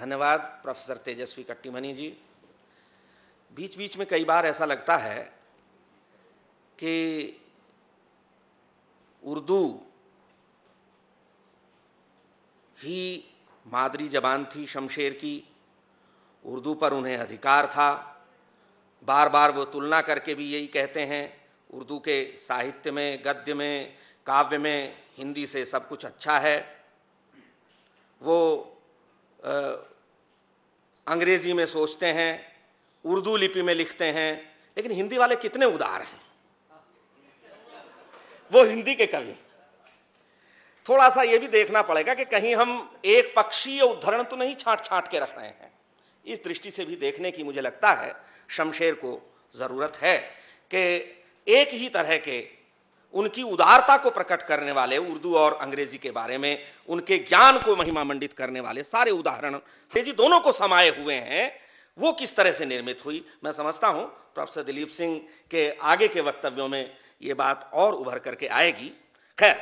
धन्यवाद प्रोफेसर तेजस्वी कट्टीमणि जी बीच बीच में कई बार ऐसा लगता है कि उर्दू ही मादरी जबान थी शमशेर की उर्दू पर उन्हें अधिकार था बार बार वो तुलना करके भी यही कहते हैं उर्दू के साहित्य में गद्य में काव्य में हिंदी से सब कुछ अच्छा है वो अंग्रेजी में सोचते हैं उर्दू लिपि में लिखते हैं लेकिन हिंदी वाले कितने उदार हैं वो हिंदी के कवि थोड़ा सा ये भी देखना पड़ेगा कि कहीं हम एक पक्षीय उद्धरण तो नहीं छाट छाट के रख रहे हैं इस दृष्टि से भी देखने की मुझे लगता है शमशेर को ज़रूरत है कि एक ही तरह के उनकी उदारता को प्रकट करने वाले उर्दू और अंग्रेजी के बारे में उनके ज्ञान को महिमा मंडित करने वाले सारे उदाहरण अंग्रेजी दोनों को समाये हुए हैं वो किस तरह से निर्मित हुई मैं समझता हूँ प्रोफेसर दिलीप सिंह के आगे के वक्तव्यों में ये बात और उभर करके आएगी खैर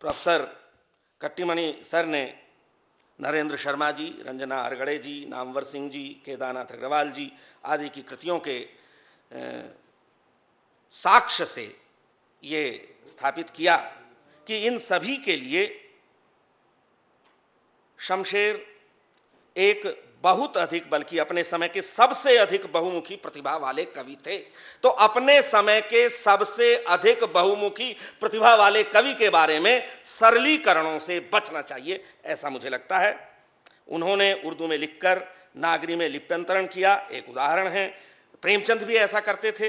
प्रोफेसर कट्टीमणि सर ने नरेंद्र शर्मा जी रंजना अरगड़े जी नामवर सिंह जी केदारनाथ अग्रवाल जी आदि की कृतियों के साक्ष्य से ये स्थापित किया कि इन सभी के लिए शमशेर एक बहुत अधिक बल्कि अपने समय के सबसे अधिक बहुमुखी प्रतिभा वाले कवि थे तो अपने समय के सबसे अधिक बहुमुखी प्रतिभा वाले कवि के बारे में सरलीकरणों से बचना चाहिए ऐसा मुझे लगता है उन्होंने उर्दू में लिखकर नागरी में लिप्यंतरण किया एक उदाहरण है प्रेमचंद भी ऐसा करते थे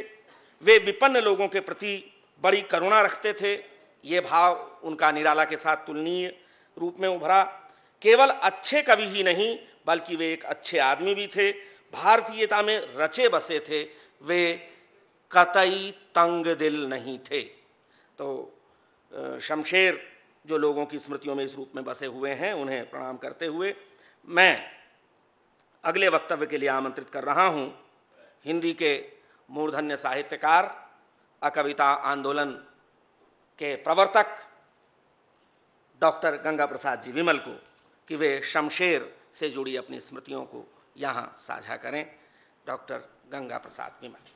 वे विपन्न लोगों के प्रति बड़ी करुणा रखते थे ये भाव उनका निराला के साथ तुलनीय रूप में उभरा केवल अच्छे कवि ही नहीं बल्कि वे एक अच्छे आदमी भी थे भारतीयता में रचे बसे थे वे कतई तंग दिल नहीं थे तो शमशेर जो लोगों की स्मृतियों में इस रूप में बसे हुए हैं उन्हें प्रणाम करते हुए मैं अगले वक्तव्य के लिए आमंत्रित कर रहा हूँ हिंदी के मूर्धन्य साहित्यकार अकविता आंदोलन के प्रवर्तक डॉक्टर गंगा प्रसाद जी विमल को कि वे शमशेर से जुड़ी अपनी स्मृतियों को यहाँ साझा करें डॉक्टर गंगा प्रसाद विमल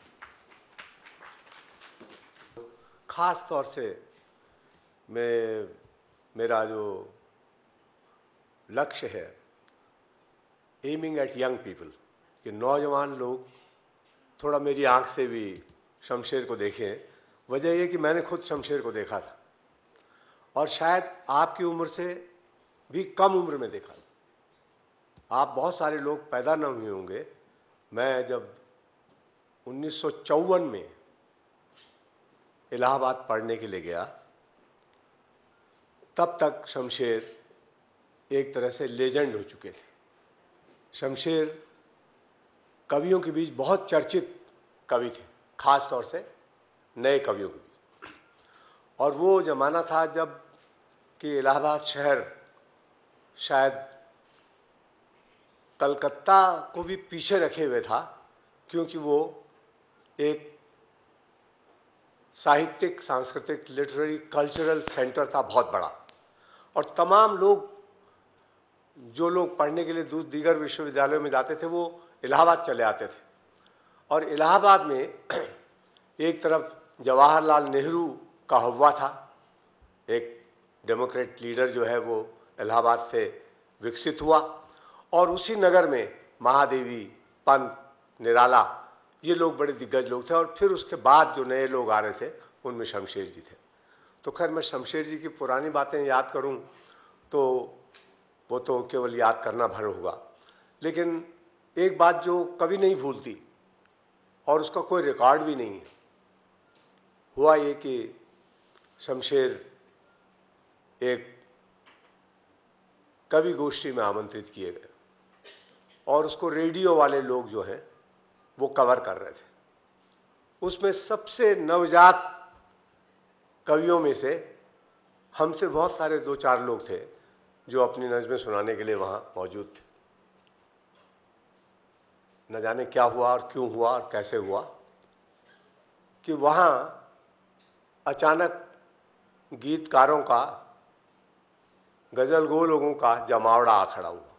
खास तौर से मैं मेरा जो लक्ष्य है एमिंग एट यंग पीपल कि नौजवान लोग थोड़ा मेरी आंख से भी शमशेर को देखे हैं वजह यह कि मैंने खुद शमशेर को देखा था और शायद आपकी उम्र से भी कम उम्र में देखा था आप बहुत सारे लोग पैदा न हुए होंगे मैं जब उन्नीस में इलाहाबाद पढ़ने के लिए गया तब तक शमशेर एक तरह से लेजेंड हो चुके थे शमशेर कवियों के बीच बहुत चर्चित कवि थे ख़ास तौर से नए कवियों के बीच और वो ज़माना था जब कि इलाहाबाद शहर शायद कलकत्ता को भी पीछे रखे हुए था क्योंकि वो एक साहित्यिक सांस्कृतिक लिटरेरी कल्चरल सेंटर था बहुत बड़ा और तमाम लोग जो लोग पढ़ने के लिए दूर दीगर विश्वविद्यालयों में जाते थे वो इलाहाबाद चले आते थे और इलाहाबाद में एक तरफ जवाहरलाल नेहरू का हवा था एक डेमोक्रेट लीडर जो है वो इलाहाबाद से विकसित हुआ और उसी नगर में महादेवी पंत निराला ये लोग बड़े दिग्गज लोग थे और फिर उसके बाद जो नए लोग आ रहे थे उनमें शमशेर जी थे तो खैर मैं शमशेर जी की पुरानी बातें याद करूं तो वो तो केवल याद करना भर होगा लेकिन एक बात जो कभी नहीं भूलती और उसका कोई रिकॉर्ड भी नहीं है हुआ ये कि शमशेर एक कवि गोष्ठी में आमंत्रित किए गए और उसको रेडियो वाले लोग जो हैं वो कवर कर रहे थे उसमें सबसे नवजात कवियों में से हमसे बहुत सारे दो चार लोग थे जो अपनी नज़में सुनाने के लिए वहाँ मौजूद थे न जाने क्या हुआ और क्यों हुआ और कैसे हुआ कि वहाँ अचानक गीतकारों का गज़ल गो लोगों का जमावड़ा आ खड़ा हुआ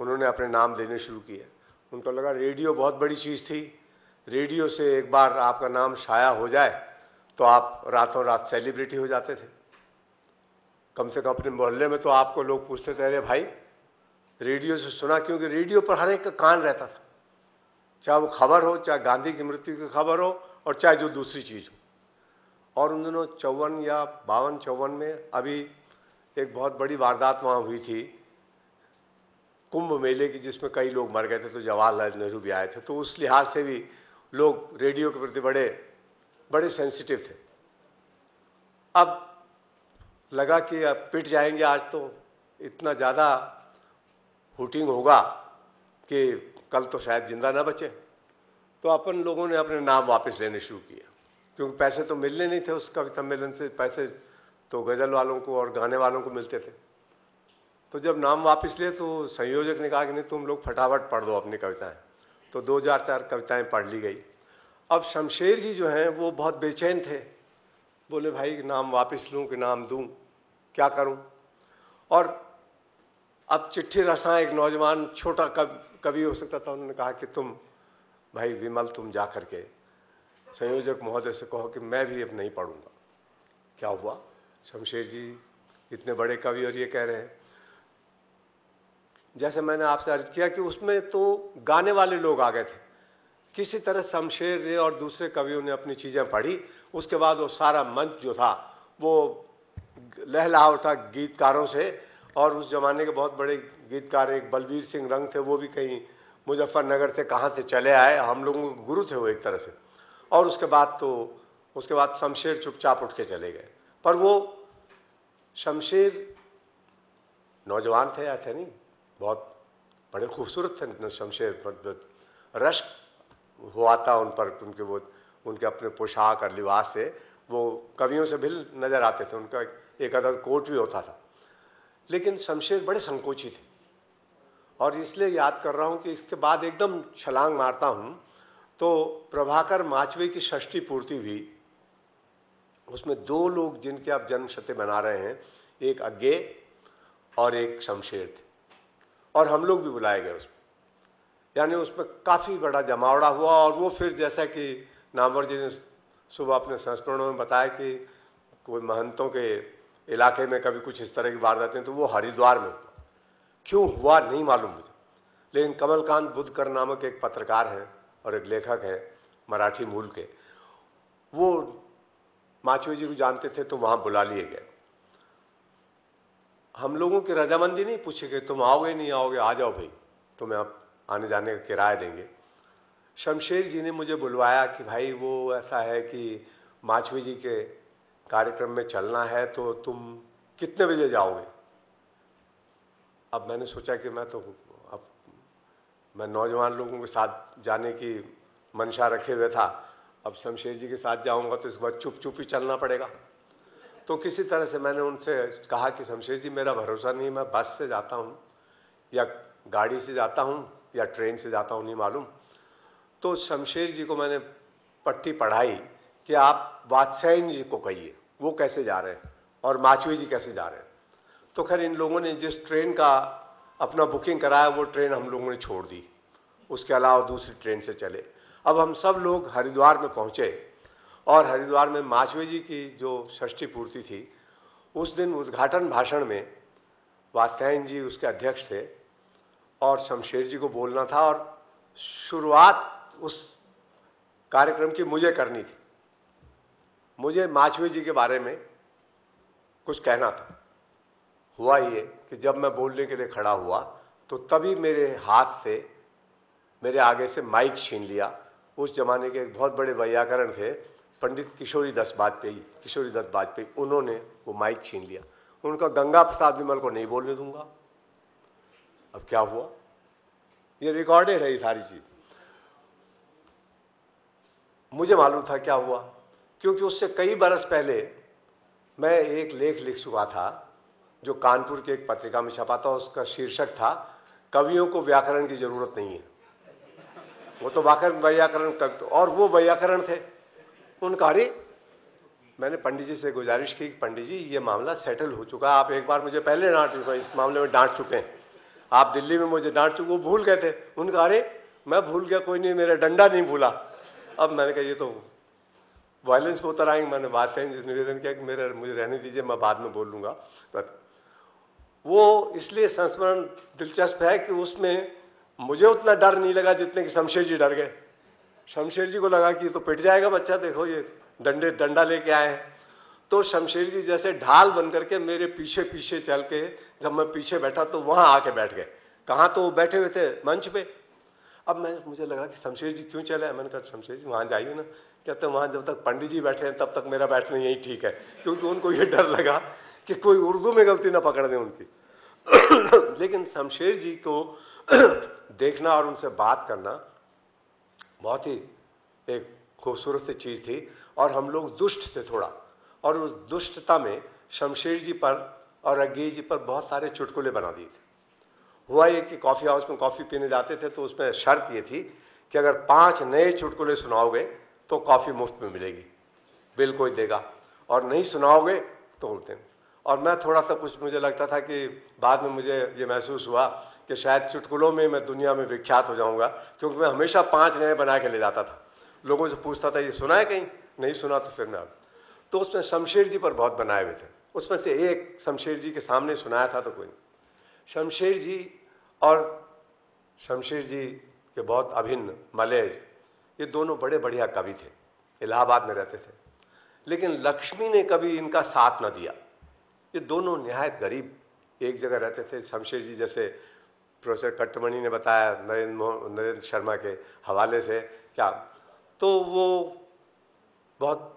उन्होंने अपने नाम देने शुरू किए उनको लगा रेडियो बहुत बड़ी चीज़ थी रेडियो से एक बार आपका नाम शाया हो जाए तो आप रातों रात सेलिब्रिटी हो जाते थे कम से कम अपने मोहल्ले में तो आपको लोग पूछते थे अरे भाई रेडियो से सुना क्योंकि रेडियो पर हर एक का कान रहता था चाहे वो खबर हो चाहे गांधी की मृत्यु की खबर हो और चाहे जो दूसरी चीज़ हो और उन दिनों चौवन या बावन चौवन में अभी एक बहुत बड़ी वारदात वहाँ हुई थी कुंभ मेले की जिसमें कई लोग मर गए थे तो जवाहरलाल नेहरू भी आए थे तो उस लिहाज से भी लोग रेडियो के प्रति बड़े बड़े सेंसिटिव थे अब लगा कि अब पिट जाएंगे आज तो इतना ज़्यादा हुटिंग होगा कि कल तो शायद ज़िंदा ना बचे तो अपन लोगों ने अपने नाम वापस लेने शुरू किया क्योंकि पैसे तो मिलने नहीं थे उस कविता मिलन से पैसे तो गज़ल वालों को और गाने वालों को मिलते थे तो जब नाम वापस लिए तो संयोजक ने कहा कि नहीं तुम लोग फटाफट पढ़ दो अपनी कविताएँ तो दो हजार चार कविताएँ पढ़ ली गई अब शमशेर जी जो हैं वो बहुत बेचैन थे बोले भाई नाम वापस लूँ कि नाम दूँ क्या करूँ और अब चिट्ठी रसा एक नौजवान छोटा कव कवि हो सकता था उन्होंने कहा कि तुम भाई विमल तुम जा कर के संयोजक महोदय से कहो कि मैं भी अब नहीं पढ़ूंगा क्या हुआ शमशेर जी इतने बड़े कवि और ये कह रहे हैं जैसे मैंने आपसे अर्ज किया कि उसमें तो गाने वाले लोग आ गए थे किसी तरह शमशेर ने और दूसरे कवियों ने अपनी चीज़ें पढ़ी उसके बाद वो सारा मंच जो था वो लहला उठा गीतकारों से और उस ज़माने के बहुत बड़े गीतकार एक बलबीर सिंह रंग थे वो भी कहीं मुजफ्फरनगर से कहाँ से चले आए हम लोगों के गुरु थे वो एक तरह से और उसके बाद तो उसके बाद शमशेर चुपचाप उठ के चले गए पर वो शमशेर नौजवान थे या थे नहीं बहुत बड़े खूबसूरत थे शमशेर मतलब रश हुआ था उन पर उनके वो उनके अपने पोशाक और लिबास से वो कवियों से भी नज़र आते थे उनका एक अदर कोट भी होता था लेकिन शमशेर बड़े संकोची थे और इसलिए याद कर रहा हूँ कि इसके बाद एकदम छलांग मारता हूँ तो प्रभाकर माचवे की षष्ठी पूर्ति हुई उसमें दो लोग जिनके आप जन्म शते बना रहे हैं एक अज्ञे और एक शमशेर थे और हम लोग भी बुलाए गए उसमें यानी उसमें काफ़ी बड़ा जमावड़ा हुआ और वो फिर जैसा कि नामवर जी ने सुबह अपने संस्मरणों में बताया कि कोई महंतों के इलाके में कभी कुछ इस तरह की वारदातें तो वो हरिद्वार में हुआ क्यों हुआ नहीं मालूम मुझे लेकिन कमलकांत बुधकर नामक एक पत्रकार हैं और एक लेखक हैं मराठी मूल के वो माचवे जी को जानते थे तो वहाँ बुला लिए गए हम लोगों की रजामंदी नहीं पूछे गए तुम आओगे नहीं आओगे आ जाओ भाई तुम्हें आप आने जाने का किराया देंगे शमशेर जी ने मुझे बुलवाया कि भाई वो ऐसा है कि माछवी जी के कार्यक्रम में चलना है तो तुम कितने बजे जाओगे अब मैंने सोचा कि मैं तो अब मैं नौजवान लोगों के साथ जाने की मंशा रखे हुए था अब शमशेर जी के साथ जाऊंगा तो इस बार चुप चुप ही चलना पड़ेगा तो किसी तरह से मैंने उनसे कहा कि शमशेर जी मेरा भरोसा नहीं मैं बस से जाता हूँ या गाड़ी से जाता हूँ या ट्रेन से जाता हूँ नहीं मालूम तो शमशेर जी को मैंने पट्टी पढ़ाई कि आप वात्स्यायन जी को कहिए वो कैसे जा रहे हैं और माचवी जी कैसे जा रहे हैं तो खैर इन लोगों ने जिस ट्रेन का अपना बुकिंग कराया वो ट्रेन हम लोगों ने छोड़ दी उसके अलावा दूसरी ट्रेन से चले अब हम सब लोग हरिद्वार में पहुँचे और हरिद्वार में माचवे जी की जो षष्ठी पूर्ति थी उस दिन उद्घाटन भाषण में वात्यायन जी उसके अध्यक्ष थे और शमशेर जी को बोलना था और शुरुआत उस कार्यक्रम की मुझे करनी थी मुझे माछवी जी के बारे में कुछ कहना था हुआ ये कि जब मैं बोलने के लिए खड़ा हुआ तो तभी मेरे हाथ से मेरे आगे से माइक छीन लिया उस जमाने के एक बहुत बड़े वैयाकरण थे पंडित किशोरी दस वाजपेयी किशोरी दत्त वाजपेयी उन्होंने वो माइक छीन लिया उनका गंगा प्रसाद विमल को नहीं बोलने दूंगा अब क्या हुआ ये रिकॉर्डेड है ये सारी चीज़ मुझे मालूम था क्या हुआ क्योंकि उससे कई बरस पहले मैं एक लेख लिख चुका था जो कानपुर की एक पत्रिका में छपा था उसका शीर्षक था कवियों को व्याकरण की ज़रूरत नहीं है वो तो व्याकरण व्याकरण कवि तो, और वो व्याकरण थे उनका अरे मैंने पंडित जी से गुजारिश की कि पंडित जी ये मामला सेटल हो चुका आप एक बार मुझे पहले डांट चुके इस मामले में डांट चुके हैं आप दिल्ली में मुझे डांट चुके वो भूल गए थे उनका अरे मैं भूल गया कोई नहीं मेरा डंडा नहीं भूला अब मैंने कहा ये तो वायलेंस में उतर आएंगे मैंने वासेन निवेदन किया कि मेरे मुझे रहने दीजिए मैं बाद में बोल लूँगा बट वो इसलिए संस्मरण दिलचस्प है कि उसमें मुझे उतना डर नहीं लगा जितने कि शमशेर जी डर गए शमशेर जी को लगा कि तो पिट जाएगा बच्चा देखो ये डंडे डंडा लेके आए तो शमशेर जी जैसे ढाल बन करके मेरे पीछे पीछे चल के जब मैं पीछे बैठा तो वहाँ आके बैठ गए कहाँ तो वो बैठे हुए थे मंच पे अब मैं मुझे लगा कि शमशेर जी क्यों चले मैंने कहा शमशेर जी वहाँ जाइए ना कहते हैं वहाँ जब तक पंडित जी बैठे हैं तब तक मेरा बैठना यही ठीक है क्योंकि उनको ये डर लगा कि कोई उर्दू में गलती ना पकड़ दें उनकी लेकिन शमशेर जी को देखना और उनसे बात करना बहुत ही एक खूबसूरत चीज़ थी और हम लोग दुष्ट थे थोड़ा और उस दुष्टता में शमशेर जी पर और अज्ञे जी पर बहुत सारे चुटकुले बना दिए थे हुआ ये कि कॉफ़ी हाउस में कॉफ़ी पीने जाते थे तो उसमें शर्त ये थी कि अगर पांच नए चुटकुले सुनाओगे तो काफ़ी मुफ्त में मिलेगी बिल कोई देगा और नहीं सुनाओगे तो उड़ते और मैं थोड़ा सा कुछ मुझे लगता था कि बाद में मुझे ये महसूस हुआ कि शायद चुटकुलों में मैं दुनिया में विख्यात हो जाऊंगा क्योंकि मैं हमेशा पांच नए बना के ले जाता था लोगों से पूछता था ये सुना है कहीं नहीं सुना तो फिर मैं तो उसमें शमशेर जी पर बहुत बनाए हुए थे उसमें से एक शमशेर जी के सामने सुनाया था तो कोई नहीं शमशेर जी और शमशेर जी के बहुत अभिन्न मलेज ये दोनों बड़े बढ़िया कवि थे इलाहाबाद में रहते थे लेकिन लक्ष्मी ने कभी इनका साथ ना दिया ये दोनों नहायत गरीब एक जगह रहते थे शमशेर जी जैसे प्रोफेसर कट्टमणि ने बताया नरेंद्र नरेंद्र शर्मा के हवाले से क्या तो वो बहुत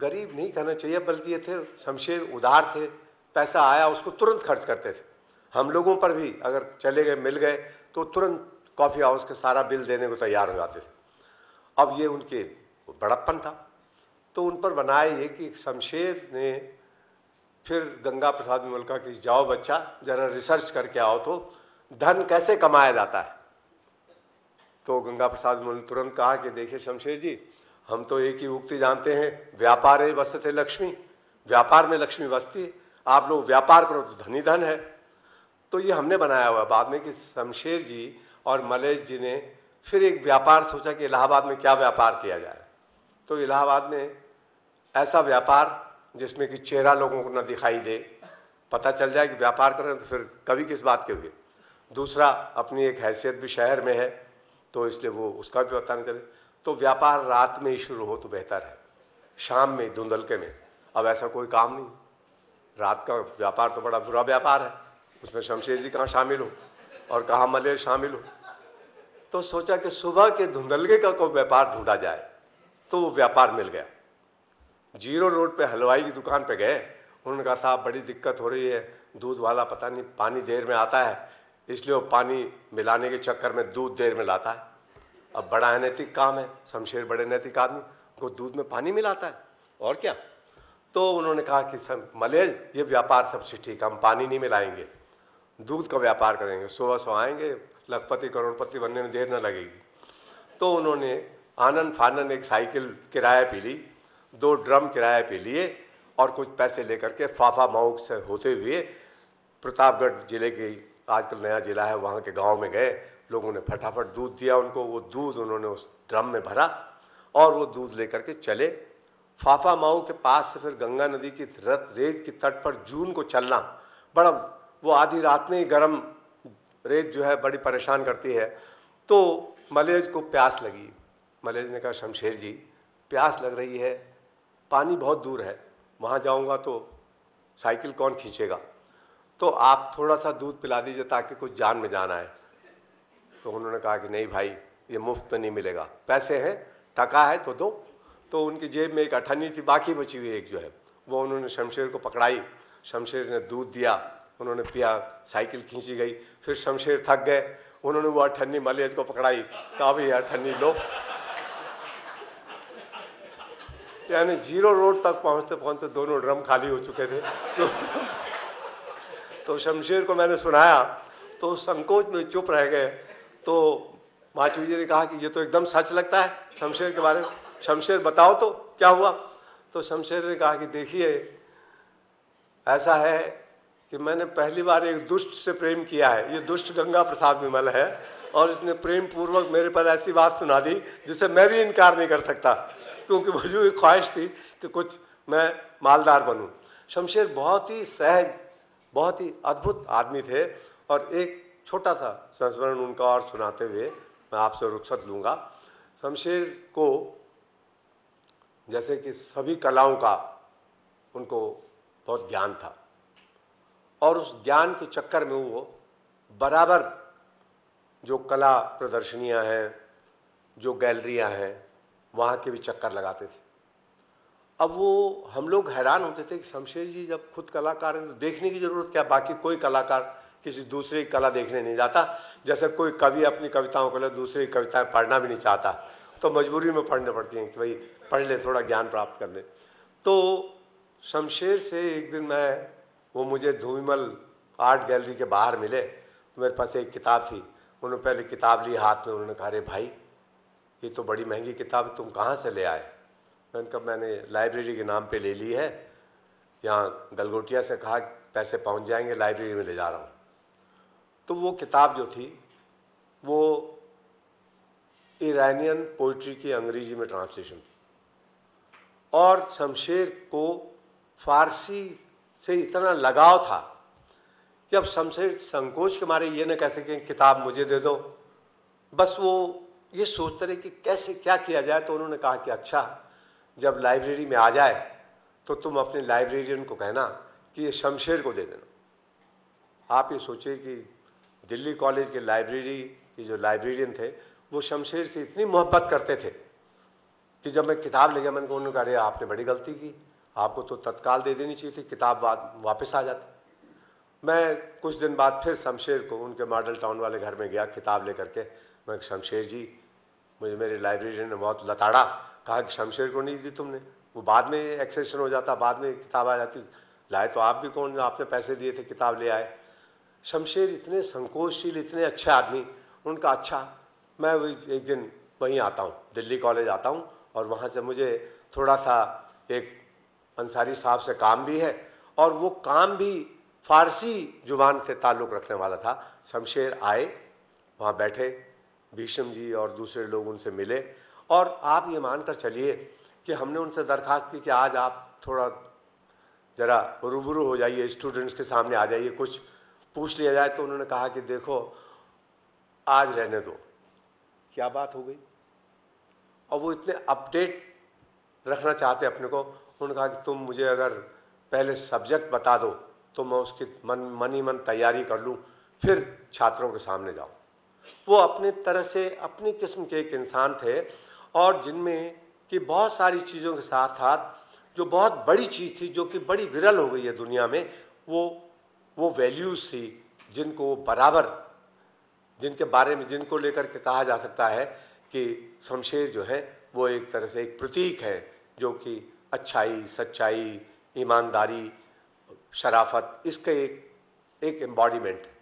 गरीब नहीं कहना चाहिए बल्कि ये थे शमशेर उधार थे पैसा आया उसको तुरंत खर्च करते थे हम लोगों पर भी अगर चले गए मिल गए तो तुरंत कॉफ़ी हाउस का सारा बिल देने को तैयार हो जाते थे अब ये उनके बड़प्पन था तो उन पर बनाए ये कि शमशेर ने फिर गंगा प्रसाद मुल्का की जाओ बच्चा जरा रिसर्च करके आओ तो धन कैसे कमाया जाता है तो गंगा प्रसाद मुल तुरंत कहा कि देखिए शमशेर जी हम तो एक ही उक्ति जानते हैं व्यापार है वसत है लक्ष्मी व्यापार में लक्ष्मी बसती आप लोग व्यापार करो तो धनी धन है तो ये हमने बनाया हुआ बाद में कि शमशेर जी और मलेश जी ने फिर एक व्यापार सोचा कि इलाहाबाद में क्या व्यापार किया जाए तो इलाहाबाद में ऐसा व्यापार जिसमें कि चेहरा लोगों को ना दिखाई दे पता चल जाए कि व्यापार कर रहे हैं तो फिर कभी किस बात के हुए दूसरा अपनी एक हैसियत भी शहर में है तो इसलिए वो उसका भी पता नहीं चले तो व्यापार रात में ही शुरू हो तो बेहतर है शाम में धुंधलके में अब ऐसा कोई काम नहीं रात का व्यापार तो बड़ा बुरा व्यापार है उसमें शमशेर जी कहाँ शामिल हो और कहाँ मलेर शामिल हो तो सोचा कि सुबह के धुंधलगे का कोई व्यापार ढूंढा जाए तो वो व्यापार मिल गया जीरो रोड पे हलवाई की दुकान पे गए उन्होंने कहा साहब बड़ी दिक्कत हो रही है दूध वाला पता नहीं पानी देर में आता है इसलिए वो पानी मिलाने के चक्कर में दूध देर में लाता है अब बड़ा अनैतिक काम है शमशेर बड़े नैतिक आदमी को दूध में पानी मिलाता है और क्या तो उन्होंने कहा कि सब मलेज ये व्यापार सबसे ठीक हम पानी नहीं मिलाएंगे दूध का व्यापार करेंगे सुबह सुबह आएंगे लखपति करोड़पति बनने में देर न लगेगी तो उन्होंने आनंद फानन एक साइकिल किराए पे ली दो ड्रम किराए पे लिए और कुछ पैसे लेकर के फाफा माउक से होते हुए प्रतापगढ़ ज़िले के आजकल नया ज़िला है वहाँ के गांव में गए लोगों ने फटाफट दूध दिया उनको वो दूध उन्होंने उस ड्रम में भरा और वो दूध लेकर के चले फाफा माऊ के पास से फिर गंगा नदी की रत रेत के तट पर जून को चलना बड़ा वो आधी रात में ही गर्म रेत जो है बड़ी परेशान करती है तो मलेज को प्यास लगी मलेज ने कहा शमशेर जी प्यास लग रही है पानी बहुत दूर है वहाँ जाऊँगा तो साइकिल कौन खींचेगा तो आप थोड़ा सा दूध पिला दीजिए ताकि कुछ जान में जाना है तो उन्होंने कहा कि नहीं भाई ये मुफ्त में नहीं मिलेगा पैसे हैं टका है तो दो तो उनकी जेब में एक अठन्नी थी बाकी बची हुई एक जो है वो उन्होंने शमशेर को पकड़ाई शमशेर ने दूध दिया उन्होंने पिया साइकिल खींची गई फिर शमशेर थक गए उन्होंने वो अठन्नी मलेज को पकड़ाई कहा भी अठन्नी लो यानी जीरो रोड तक पहुंचते पहुंचते दोनों ड्रम खाली हो चुके थे तो, तो शमशेर को मैंने सुनाया तो संकोच में चुप रह गए तो माचू जी ने कहा कि ये तो एकदम सच लगता है शमशेर के बारे में शमशेर बताओ तो क्या हुआ तो शमशेर ने कहा कि देखिए ऐसा है कि मैंने पहली बार एक दुष्ट से प्रेम किया है ये दुष्ट गंगा प्रसाद विमल है और इसने प्रेम पूर्वक मेरे पर ऐसी बात सुना दी जिसे मैं भी इनकार नहीं कर सकता क्योंकि मुझे भी ख्वाहिश थी कि कुछ मैं मालदार बनूं शमशेर बहुत ही सहज बहुत ही अद्भुत आदमी थे और एक छोटा सा संस्मरण उनका और सुनाते हुए मैं आपसे रुख्सत लूँगा शमशेर को जैसे कि सभी कलाओं का उनको बहुत ज्ञान था और उस ज्ञान के चक्कर में वो बराबर जो कला प्रदर्शनियां हैं जो गैलरियां हैं वहाँ के भी चक्कर लगाते थे अब वो हम लोग हैरान होते थे कि शमशेर जी जब खुद कलाकार हैं तो देखने की ज़रूरत क्या बाकी कोई कलाकार किसी दूसरे की कला देखने नहीं जाता जैसे कोई कवि अपनी कविताओं को ले दूसरे की कविताएं पढ़ना भी नहीं चाहता तो मजबूरी में पढ़ने पड़ती हैं कि भाई पढ़ ले थोड़ा ज्ञान प्राप्त कर ले तो शमशेर से एक दिन मैं वो मुझे धूमिमल आर्ट गैलरी के बाहर मिले मेरे पास एक किताब थी उन्होंने पहले किताब ली हाथ में उन्होंने कहा अरे भाई ये तो बड़ी महंगी किताब तुम कहाँ से ले आए मैंने कहा मैंने लाइब्रेरी के नाम पे ले ली है यहाँ गलगोटिया से कहा पैसे पहुँच जाएंगे लाइब्रेरी में ले जा रहा हूँ तो वो किताब जो थी वो ईरानियन पोइट्री की अंग्रेजी में ट्रांसलेशन थी और शमशेर को फारसी से इतना लगाव था कि अब शमशेर संकोच के मारे ये ना कह सकें किताब मुझे दे दो बस वो ये सोचते रहे कि कैसे क्या किया जाए तो उन्होंने कहा कि अच्छा जब लाइब्रेरी में आ जाए तो तुम अपने लाइब्रेरियन को कहना कि ये शमशेर को दे देना आप ये सोचिए कि दिल्ली कॉलेज के लाइब्रेरी के जो लाइब्रेरियन थे वो शमशेर से इतनी मोहब्बत करते थे कि जब मैं किताब ले गया मैंने कहा उन्होंने कहा अरे आपने बड़ी गलती की आपको तो तत्काल दे देनी चाहिए थी किताब बाद वापस आ जाती मैं कुछ दिन बाद फिर शमशेर को उनके मॉडल टाउन वाले घर में गया किताब ले करके मैं शमशेर जी मुझे मेरे लाइब्रेरियन ने बहुत लताड़ा कहा कि शमशेर को नहीं दी तुमने वो बाद में एक्सेशन हो जाता बाद में किताब आ जाती लाए तो आप भी कौन आपने पैसे दिए थे किताब ले आए शमशेर इतने संकोचशील इतने अच्छे आदमी उनका अच्छा मैं एक दिन वहीं आता हूँ दिल्ली कॉलेज आता हूँ और वहाँ से मुझे थोड़ा सा एक अंसारी साहब से काम भी है और वो काम भी फारसी जुबान से ताल्लुक़ रखने वाला था शमशेर आए वहाँ बैठे भीष्म जी और दूसरे लोग उनसे मिले और आप ये मान कर चलिए कि हमने उनसे दरख्वास्त की कि आज आप थोड़ा ज़रा रूबरू हो जाइए स्टूडेंट्स के सामने आ जाइए कुछ पूछ लिया जाए तो उन्होंने कहा कि देखो आज रहने दो क्या बात हो गई और वो इतने अपडेट रखना चाहते अपने को उन्होंने कहा कि तुम मुझे अगर पहले सब्जेक्ट बता दो तो मैं उसकी मन मन ही मन तैयारी कर लूँ फिर छात्रों के सामने जाऊँ वो अपने तरह से अपनी किस्म के एक इंसान थे और जिनमें कि बहुत सारी चीज़ों के साथ साथ जो बहुत बड़ी चीज़ थी जो कि बड़ी विरल हो गई है दुनिया में वो वो वैल्यूज़ थी जिनको बराबर जिनके बारे में जिनको लेकर के कहा जा सकता है कि शमशेर जो है वो एक तरह से एक प्रतीक है जो कि अच्छाई सच्चाई ईमानदारी शराफत इसके एक एक एम्बॉडीमेंट